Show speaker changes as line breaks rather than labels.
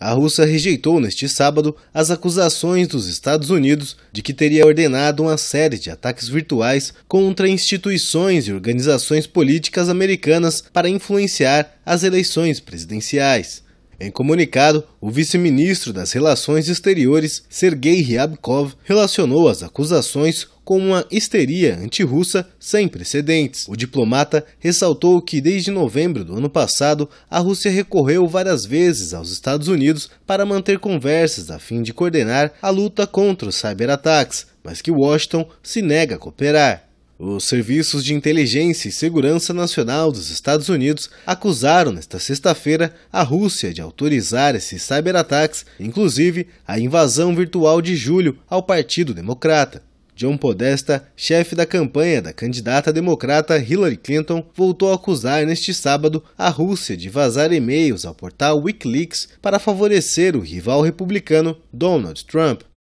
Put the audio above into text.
A Rússia rejeitou neste sábado as acusações dos Estados Unidos de que teria ordenado uma série de ataques virtuais contra instituições e organizações políticas americanas para influenciar as eleições presidenciais. Em comunicado, o vice-ministro das Relações Exteriores, Sergei Ryabkov, relacionou as acusações com uma histeria antirrussa sem precedentes. O diplomata ressaltou que desde novembro do ano passado, a Rússia recorreu várias vezes aos Estados Unidos para manter conversas a fim de coordenar a luta contra os cyberataques, mas que Washington se nega a cooperar. Os serviços de inteligência e segurança nacional dos Estados Unidos acusaram nesta sexta-feira a Rússia de autorizar esses cyberataques, inclusive a invasão virtual de julho ao Partido Democrata. John Podesta, chefe da campanha da candidata democrata Hillary Clinton, voltou a acusar neste sábado a Rússia de vazar e-mails ao portal Wikileaks para favorecer o rival republicano Donald Trump.